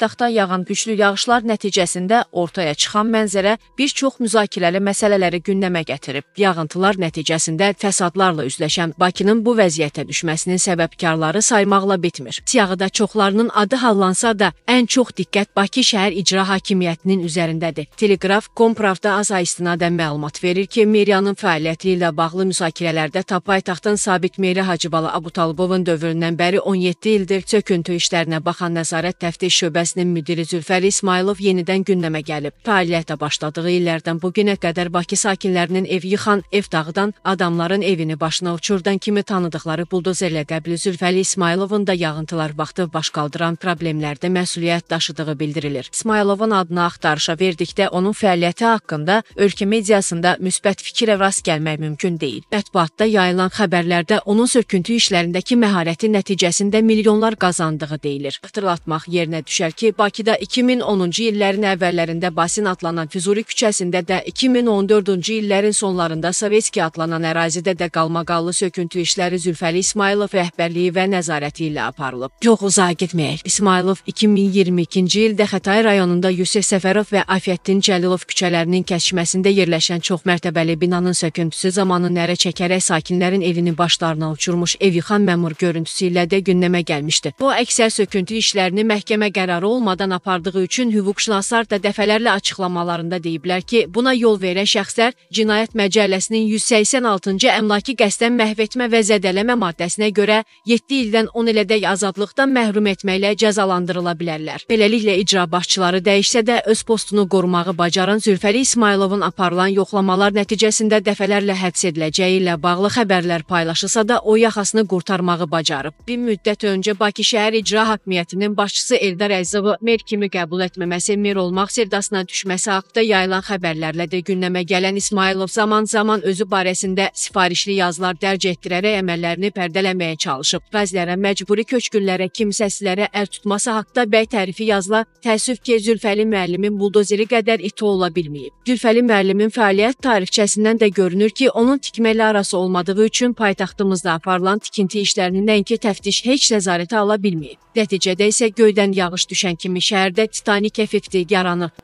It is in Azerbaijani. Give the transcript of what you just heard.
paytaxtda yağan güclü yağışlar nəticəsində ortaya çıxan mənzərə bir çox müzakirəli məsələləri gündəmə gətirib. Yağıntılar nəticəsində fəsadlarla üzləşən Bakının bu vəziyyətə düşməsinin səbəbkarları saymaqla bitmir. Siyağıda çoxlarının adı hallansa da, ən çox diqqət Bakı şəhər icra hakimiyyətinin üzərindədir. Teleqraf Kompravda AZA istinadən məlumat verir ki, meriyanın fəaliyyəti ilə bağlı müzakirələrdə ta paytaxtın sabit meri Hacıbala Abutalibovun dövründən bəri 17 ildir söküntü işlərinə baxan nəzarət təftiş şöbəsi mərkəzinin müdiri Zülfəli İsmailov yenidən gündəmə gəlib. Fəaliyyətə başladığı illərdən bu günə qədər Bakı sakinlərinin ev yıxan, ev dağıdan, adamların evini başına uçurdan kimi tanıdıqları buldozerlə qəbli Zülfəli İsmailovun da yağıntılar vaxtı baş qaldıran problemlərdə məsuliyyət daşıdığı bildirilir. İsmailovun adını axtarışa verdikdə onun fəaliyyəti haqqında ölkə mediasında müsbət fikirə rast gəlmək mümkün deyil. Mətbuatda yayılan xəbərlərdə onun söküntü işlərindəki məharəti nəticəsində milyonlar qazandığı deyilir. Xatırlatmaq yerinə düşər ki, ki, Bakıda 2010-cu illərin əvvəllərində Basin adlanan Füzuli küçəsində də 2014-cü illərin sonlarında Sovetski adlanan ərazidə də qalmaqallı söküntü işləri Zülfəli İsmailov rəhbərliyi və nəzarəti ilə aparılıb. Yox, uzağa getməyək. İsmailov 2022-ci ildə Xətai rayonunda Yusif Səfərov və Afiyəddin Cəlilov küçələrinin kəsişməsində yerləşən çoxmərtəbəli binanın söküntüsü zamanı nərə çəkərək sakinlərin evini başlarına uçurmuş ev yıxan məmur görüntüsü ilə də gündəmə gəlmişdi. Bu əksər söküntü işlərini məhkəmə qərarı olmadan apardığı üçün hüquqşünaslar da dəfələrlə açıqlamalarında deyiblər ki, buna yol verən şəxslər Cinayət Məcəlləsinin 186-cı əmlakı qəsdən məhv etmə və zədələmə maddəsinə görə 7 ildən 10 ilədək azadlıqdan məhrum etməklə cəzalandırıla bilərlər. Beləliklə icra başçıları dəyişsə də öz postunu qorumağı bacaran Zülfəli İsmayılovun aparılan yoxlamalar nəticəsində dəfələrlə həbs ediləcəyi ilə bağlı xəbərlər paylaşılsa da o yaxasını qurtarmağı bacarıb. Bir müddət öncə Bakı şəhər icra hakimiyyətinin başçısı Eldar Əziz Ələzzovu mer kimi qəbul etməməsi, mer olmaq sevdasına düşməsi haqda yayılan xəbərlərlə də gündəmə gələn İsmailov zaman-zaman özü barəsində sifarişli yazılar dərc etdirərək əməllərini pərdələməyə çalışıb. Bəzilərə məcburi köçkünlərə, kimsəsizlərə əl tutması haqda bəy tərifi yazılar təəssüf ki, Zülfəli müəllimin buldozeri qədər iti ola bilməyib. Zülfəli müəllimin fəaliyyət tarixçəsindən də görünür ki, onun tikməli arası olmadığı üçün paytaxtımızda aparılan tikinti işlərinin nəinki təftiş heç nəzarətə ala bilməyib. Nəticədə isə göydən yağış düşür düşən kimi şəhərdə Titanik effekti yaranır.